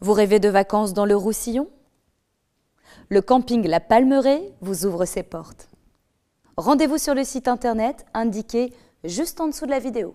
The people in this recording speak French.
Vous rêvez de vacances dans le Roussillon Le camping La Palmeraie vous ouvre ses portes. Rendez-vous sur le site internet indiqué juste en dessous de la vidéo.